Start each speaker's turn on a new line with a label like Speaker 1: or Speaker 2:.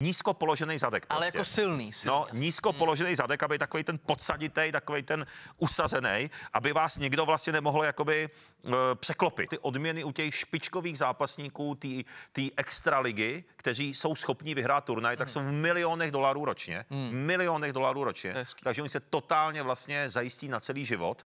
Speaker 1: nízko položený zadek. Prostě. Ale jako prostě. silný, silný. No, jasný. nízko hmm. položený zadek, aby takový ten podsaditý, takový ten usazený, aby vás někdo vlastně nemohl jakoby e, překlopit. Ty odměny u těch špičkových zápasníků, extra extraligy, kteří jsou schopní vyhrát turnaj, tak mhm. jsou v milionech dolarů ročně. Hmm. Milionech dolarů ročně. Takže oni se totálně vlastně
Speaker 2: zajistí na celý život.